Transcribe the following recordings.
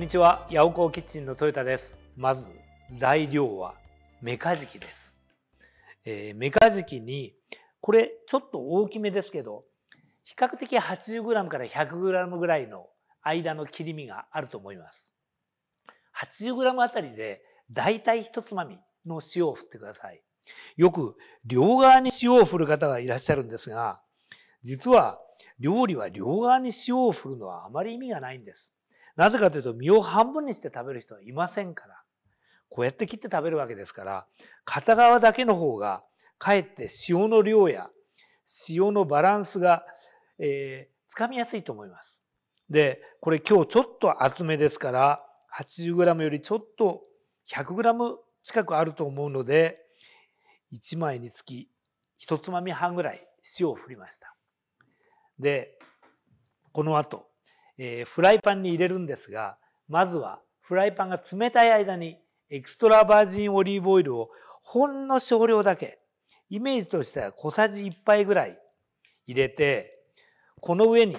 んにちはヤオコーキッチンのトヨタですまず材料はメカジキです、えー、メカジキにこれちょっと大きめですけど比較的 80g から 100g ぐらいの間の切り身があると思います 80g あたりでだいたいひつまみの塩を振ってくださいよく両側に塩を振る方がいらっしゃるんですが実は料理は両側に塩を振るのはあまり意味がないんですなぜかというと、身を半分にして食べる人はいませんから。こうやって切って食べるわけですから、片側だけの方が、かえって塩の量や塩のバランスが、えー、つかみやすいと思います。で、これ今日ちょっと厚めですから、80g よりちょっと 100g 近くあると思うので、1枚につき1つまみ半ぐらい塩を振りました。で、この後、えー、フライパンに入れるんですが、まずはフライパンが冷たい間にエクストラバージンオリーブオイルをほんの少量だけ、イメージとしては小さじ1杯ぐらい入れて、この上に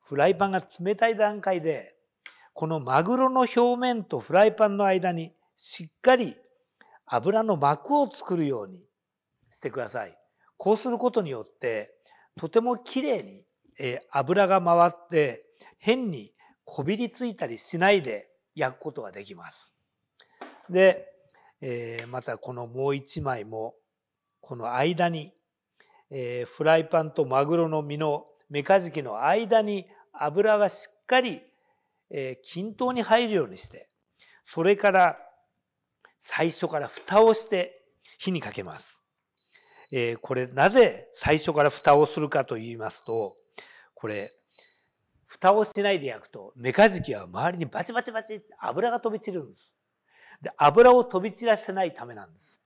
フライパンが冷たい段階で、このマグロの表面とフライパンの間にしっかり油の膜を作るようにしてください。こうすることによって、とても綺麗にえ油が回って変にこびりついたりしないで焼くことができます。で、えー、またこのもう一枚もこの間に、えー、フライパンとマグロの身のメカジキの間に油がしっかり、えー、均等に入るようにしてそれから最初から蓋をして火にかけます。えこれなぜ最初から蓋をするかと言いますとこれ蓋をしないで焼くとメカジキは周りにバチバチバチって油が飛び散るんです。で油を飛び散らせないためなんです。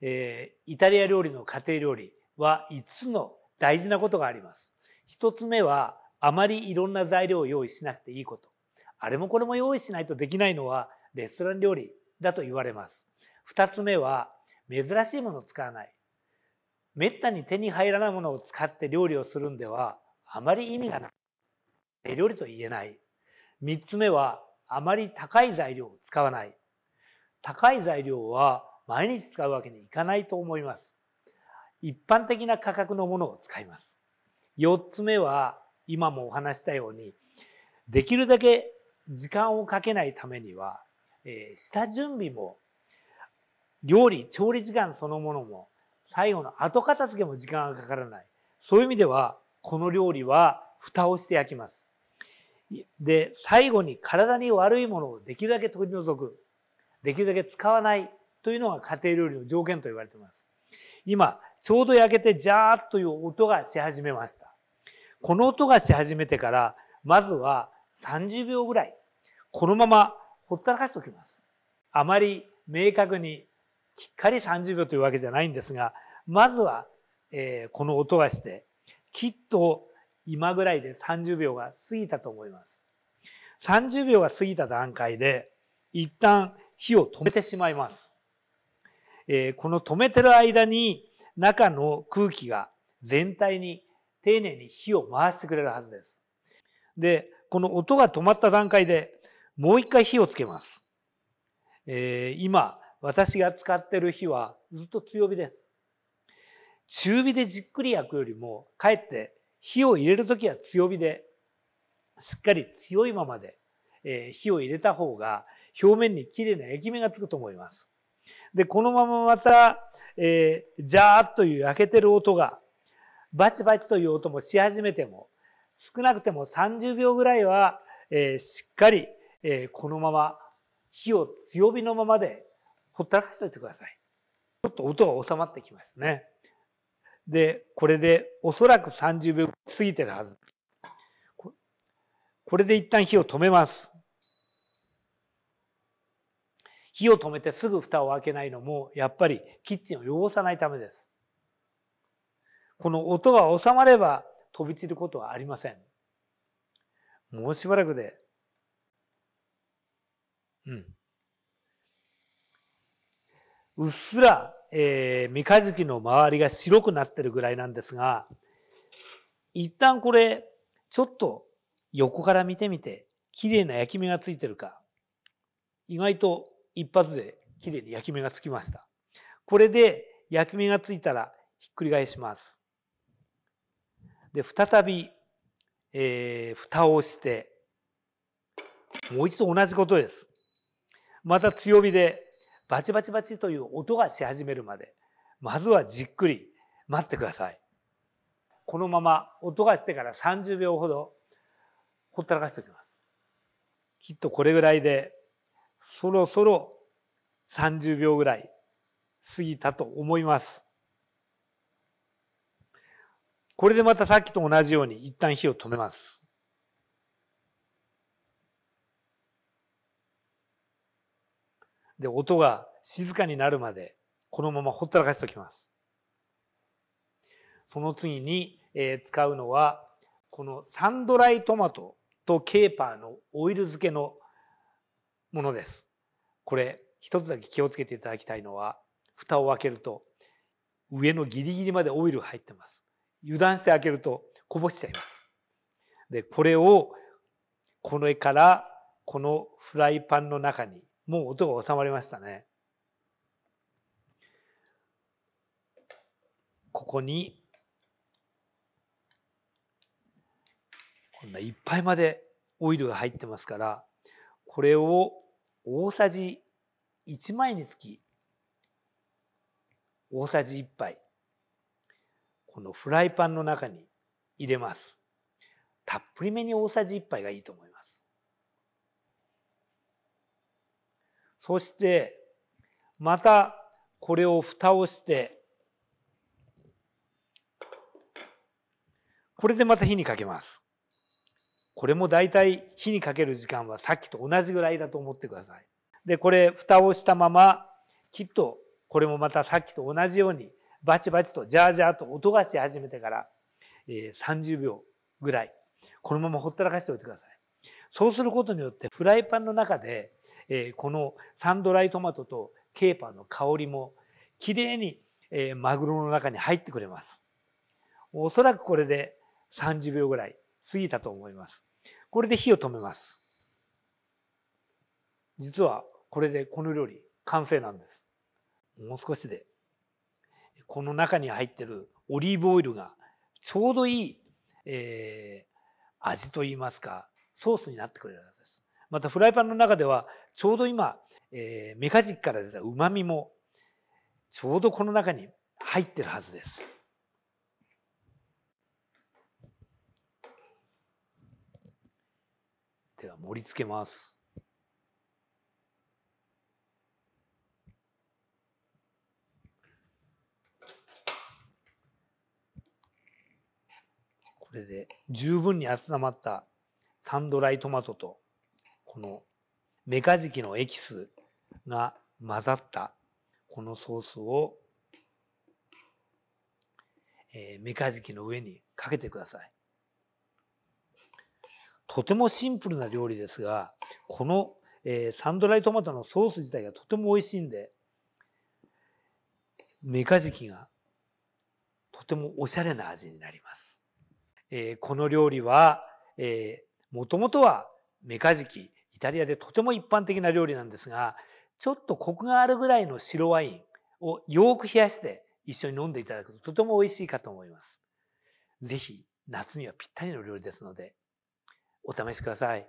えー、イタリア料理の家庭料理は5つの大事なことがあります。1つ目はあまりいろんな材料を用意しなくていいこと。あれもこれも用意しないとできないのはレストラン料理だと言われます。2つ目は珍しいものを使わない。めったに手に入らないものを使って料理をするんではあまり意味がない手料理と言えない3つ目はあまり高い材料を使わない高い材料は毎日使うわけにいかないと思います一般的な価格のものを使います4つ目は今もお話したようにできるだけ時間をかけないためには、えー、下準備も料理調理時間そのものも最後の後片付けも時間がかからないそういう意味ではこの料理は蓋をして焼きます。で、最後に体に悪いものをできるだけ取り除く、できるだけ使わないというのが家庭料理の条件と言われています。今、ちょうど焼けてジャーッという音がし始めました。この音がし始めてから、まずは30秒ぐらい、このままほったらかしておきます。あまり明確にきっかり30秒というわけじゃないんですが、まずは、えー、この音がして、きっと今ぐらいで30秒が過ぎたと思います。30秒が過ぎた段階で、一旦火を止めてしまいます。えー、この止めてる間に、中の空気が全体に丁寧に火を回してくれるはずです。で、この音が止まった段階でもう一回火をつけます。えー、今、私が使ってる火はずっと強火です。中火でじっくり焼くよりもかえって火を入れる時は強火でしっかり強いままで、え火を入れた方が表面にきれいな焼き目がつくと思います。でこのまままた、えー、ジャーッという焼けてる音がバチバチという音もし始めても少なくても30秒ぐらいは、えー、しっかり、えー、このまま火を強火のままでほったらかしておいてください。ちょっと音が収まってきますね。で、これでおそらく30秒過ぎてるはず。これで一旦火を止めます。火を止めてすぐ蓋を開けないのも、やっぱりキッチンを汚さないためです。この音が収まれば飛び散ることはありません。もうしばらくで、うん。うっすらえー、三日月の周りが白くなってるぐらいなんですが一旦これちょっと横から見てみて綺麗な焼き目がついてるか意外と一発で綺麗に焼き目がつきましたこれで焼き目がついたらひっくり返しますで再び、えー、蓋をしてもう一度同じことですまた強火でバチバチバチという音がし始めるまでまずはじっくり待ってくださいこのまま音がしてから30秒ほどほったらかしておきますきっとこれぐらいでそろそろ30秒ぐらい過ぎたと思いますこれでまたさっきと同じように一旦火を止めますで、音が静かになるまで、このままほったらかしときます。その次に、えー、使うのは、このサンドライトマトとケーパーのオイル漬けのものです。これ、一つだけ気をつけていただきたいのは、蓋を開けると、上のギリギリまでオイル入ってます。油断して開けるとこぼしちゃいます。で、これをこれからこのフライパンの中にもう音が収まりましたね。ここにこんないっぱいまでオイルが入ってますからこれを大さじ1枚につき大さじ1杯このフライパンの中に入れますたっぷりめに大さじ1杯がいいと思いますそしてまたこれを蓋をしてこれでまた火にかけます。これも大体火にかける時間はさっきと同じぐらいだと思ってください。でこれ蓋をしたままきっとこれもまたさっきと同じようにバチバチとジャージャーと音がし始めてから、え30秒ぐらいこのままほったらかしておいてください。そうすることによってフライパンの中でえー、このサンドライトマトとケーパーの香りもきれいに、えー、マグロの中に入ってくれます。おそらくこれで30秒ぐらい過ぎたと思います。これで火を止めます。実はこれでこの料理完成なんです。もう少しで。この中に入ってるオリーブオイルがちょうどいい、えー、味といいますかソースになってくれるはずです。またフライパンの中ではちょうど今、えー、メカジキから出たうまみもちょうどこの中に入ってるはずです。では盛り付けます。これで十分に温まったサンドライトマトとこのメカジキのエキスが混ざったこのソースを、えメカジキの上にかけてください。とてもシンプルな料理ですがこの、えサンドライトマトのソース自体がとても美味しいんでメカジキがとてもおしゃれな味になります。えこの料理は、えもともとはメカジキイタリアでとても一般的な料理なんですがちょっとコクがあるぐらいの白ワインをよく冷やして一緒に飲んでいただくととても美味しいかと思います。ぜひ夏にはぴったりの料理ですのでお試しください。